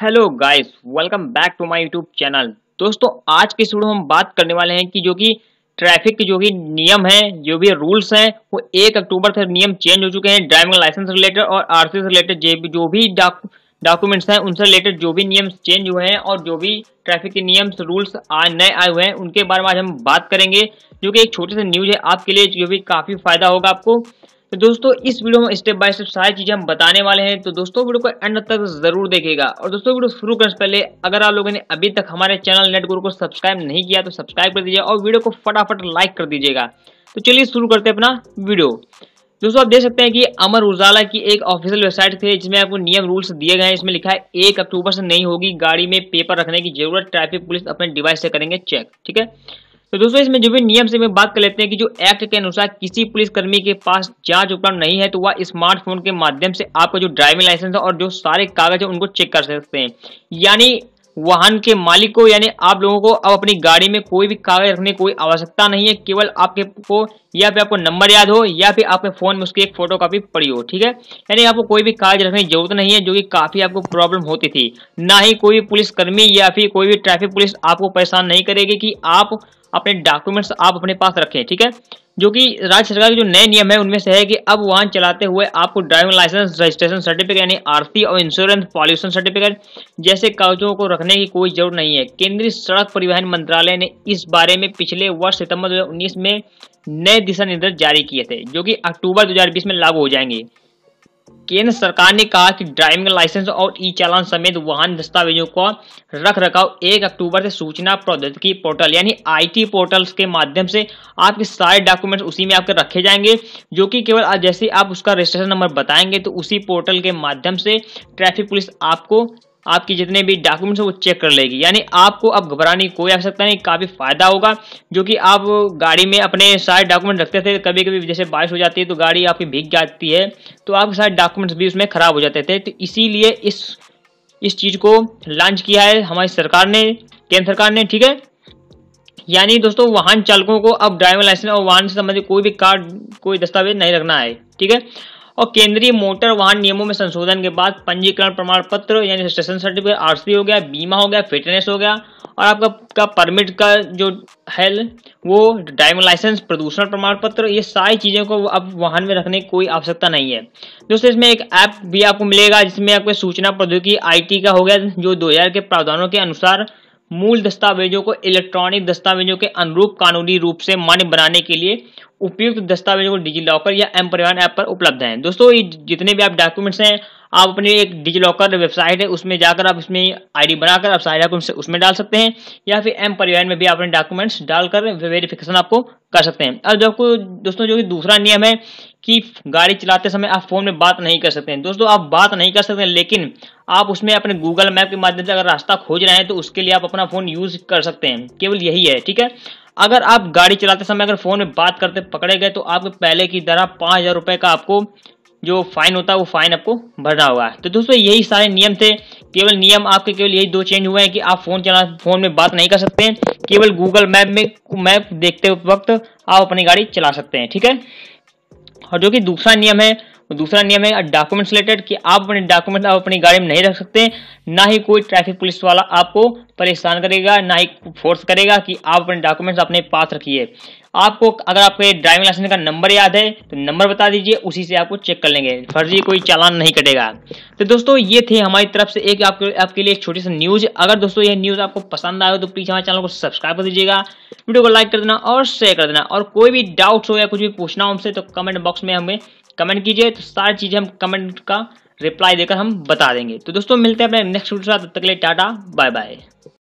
hello guys welcome back to my YouTube channel दोस्तों आज के वीडियो हम बात करने वाले हैं कि जो कि ट्रैफिक के जो कि नियम हैं जो भी रूल्स हैं वो एक अक्टूबर से नियम चेंज हो चुके हैं ड्राइविंग लाइसेंस रिलेटेड और आरसी से रिलेटेड जो भी डॉक्यूमेंट्स हैं उनसे रिलेटेड जो भी नियम चेंज हुए हैं और जो भी ट्रैफिक के नियम्स रूल्स नए आए हुए हैं उनके बारे में आज हम बात करेंगे जो कि एक छोटी सी न्यूज़ है आपके लिए जो भी काफ़ी फायदा होगा आपको तो दोस्तों इस वीडियो में स्टेप बाय स्टेप सारी चीज़ें हम बताने वाले हैं तो दोस्तों वीडियो को एंड तक जरूर देखेगा और दोस्तों वीडियो शुरू करने से पहले अगर आप लोगों ने अभी तक हमारे चैनल नेट गुरु को सब्सक्राइब नहीं किया तो सब्सक्राइब कर दीजिए और वीडियो को फटाफट लाइक कर दीजिएगा तो चलिए शुरू करते हैं अपना वीडियो दोस्तों आप देख सकते हैं कि अमर उजाला की एक ऑफिशियल वेबसाइट थी जिसमें आपको नियम रूल्स दिए गए हैं इसमें लिखा है एक अक्टूबर से नहीं होगी गाड़ी में पेपर रखने की जरूरत ट्रैफिक पुलिस अपने डिवाइस से करेंगे चेक ठीक है तो दोस्तों इसमें जो भी नियम से बात कर लेते हैं कि जो एक्ट के अनुसार किसी पुलिसकर्मी के पास जांच उपलब्ध नहीं है तो वह स्मार्टफोन के माध्यम से आपका जो ड्राइविंग लाइसेंस है और जो सारे कागज है उनको चेक कर सकते हैं यानी वाहन के मालिक को यानी आप लोगों को अब अपनी गाड़ी में कोई भी कागज रखने की कोई आवश्यकता नहीं है केवल आपके को या फिर आपको नंबर याद हो या फिर आपके फ़ोन में उसकी एक फोटो कापी पड़ी हो ठीक है यानी आपको कोई भी कागज रखने की जरूरत नहीं है जो कि काफ़ी आपको प्रॉब्लम होती थी ना ही कोई पुलिसकर्मी या फिर कोई भी ट्रैफिक पुलिस आपको परेशान नहीं करेगी कि आप अपने डॉक्यूमेंट्स आप अपने पास रखें ठीक है जो कि राज्य सरकार के जो नए नियम है उनमें से है कि अब वाहन चलाते हुए आपको ड्राइविंग लाइसेंस रजिस्ट्रेशन सर्टिफिकेट यानी आरसी और इंश्योरेंस पॉल्यूशन सर्टिफिकेट जैसे कागजों को रखने की कोई जरूरत नहीं है केंद्रीय सड़क परिवहन मंत्रालय ने इस बारे में पिछले वर्ष सितंबर दो में नए दिशा निर्देश जारी किए थे जो कि अक्टूबर दो में लागू हो जाएंगे केंद्र सरकार ने कहा कि ड्राइविंग लाइसेंस और ई चालान समेत वाहन दस्तावेजों का रख रखाव एक अक्टूबर से सूचना प्रौद्योगिकी पोर्टल यानी आईटी पोर्टल्स के माध्यम से आपके सारे डॉक्यूमेंट्स उसी में आपके रखे जाएंगे जो कि केवल जैसे आप उसका रजिस्ट्रेशन नंबर बताएंगे तो उसी पोर्टल के माध्यम से ट्रैफिक पुलिस आपको आपके जितने भी डॉक्यूमेंट्स हैं वो चेक कर लेगी यानी आपको अब घबराने की कोई आवश्यकता नहीं काफ़ी फ़ायदा होगा जो कि आप गाड़ी में अपने सारे डॉक्यूमेंट रखते थे कभी कभी जैसे बारिश हो जाती है तो गाड़ी आपकी भीग जाती है तो आपके सारे डॉक्यूमेंट्स भी उसमें ख़राब हो जाते थे तो इसीलिए इस इस चीज़ को लॉन्च किया है हमारी सरकार ने केंद्र सरकार ने ठीक है यानी दोस्तों वाहन चालकों को अब ड्राइविंग लाइसेंस और वाहन से संबंधित कोई भी कार्ड कोई दस्तावेज नहीं रखना है ठीक है और केंद्रीय मोटर वाहन नियमों में संशोधन के बाद पंजीकरण प्रमाण पत्र यानी रजिस्ट्रेशन सर्टिफिकेट आरसी हो गया बीमा हो गया फिटनेस हो गया और आपका का परमिट का जो है वो ड्राइविंग लाइसेंस प्रदूषण प्रमाण पत्र ये सारी चीज़ों को अब वाहन में रखने की कोई आवश्यकता नहीं है दोस्तों इसमें एक ऐप भी आपको मिलेगा जिसमें आपको सूचना प्रौद्योगिकी आईटी का हो गया जो 2000 के प्रावधानों के अनुसार मूल दस्तावेजों को इलेक्ट्रॉनिक दस्तावेजों के अनुरूप कानूनी रूप से मान्य बनाने के लिए उपयुक्त दस्तावेजों को डिजी लॉकर या एम परिवहन ऐप पर उपलब्ध हैं दोस्तों ये जितने भी आप डॉक्यूमेंट्स हैं आप अपने एक डिजी लॉकर वेबसाइट है उसमें जाकर आप इसमें आईडी बनाकर आप सारे डॉक्यूमेंट्स उसमें डाल सकते हैं या फिर एम परिवहन में भी अपने डॉक्यूमेंट्स डालकर वेरिफिकेशन आपको कर सकते हैं और जो दोस्तों जो कि दूसरा नियम है कि गाड़ी चलाते समय आप फ़ोन में बात नहीं कर सकते हैं दोस्तों आप बात नहीं कर सकते लेकिन आप उसमें अपने गूगल मैप के माध्यम से अगर रास्ता खोज रहे हैं तो उसके लिए आप अपना फ़ोन यूज़ कर सकते हैं केवल यही है ठीक है अगर आप गाड़ी चलाते समय अगर फ़ोन में बात करते पकड़े गए तो आपके पहले की तरह पाँच हज़ार रुपये का आपको जो फाइन होता है वो फाइन आपको भरना होगा तो दोस्तों यही सारे नियम थे केवल नियम आपके केवल यही दो चेंज हुए हैं कि आप फोन चला फोन में बात नहीं कर सकते हैं केवल गूगल मैप में मैप देखते वक्त आप अपनी गाड़ी चला सकते हैं ठीक है और जो कि दूसरा नियम है दूसरा नियम है डॉक्यूमेंट्स रिलेटेड कि आप अपने डॉक्यूमेंट आप अपनी गाड़ी में नहीं रख सकते ना ही कोई ट्रैफिक पुलिस वाला आपको परेशान करेगा ना ही फोर्स करेगा कि आप अपने डॉक्यूमेंट्स अपने पास रखिए आपको अगर आपके ड्राइविंग लाइसेंस का नंबर याद है तो नंबर बता दीजिए उसी से आपको चेक कर लेंगे फर्जी कोई चालान नहीं कटेगा तो दोस्तों ये थे हमारी तरफ से एक आपके आपके लिए छोटी सी न्यूज़ अगर दोस्तों ये न्यूज़ आपको पसंद आए तो प्लीज़ हमारे चैनल को सब्सक्राइब कर दीजिएगा वीडियो को लाइक कर देना और शेयर कर देना और कोई भी डाउट्स हो या कुछ भी पूछना हो हमसे तो कमेंट बॉक्स में हमें कमेंट कीजिए तो सारी चीज़ें हम कमेंट का रिप्लाई देकर हम बता देंगे तो दोस्तों मिलते हैं अपने नेक्स्ट वीडियो साथ तब तक के लिए टाटा बाय बाय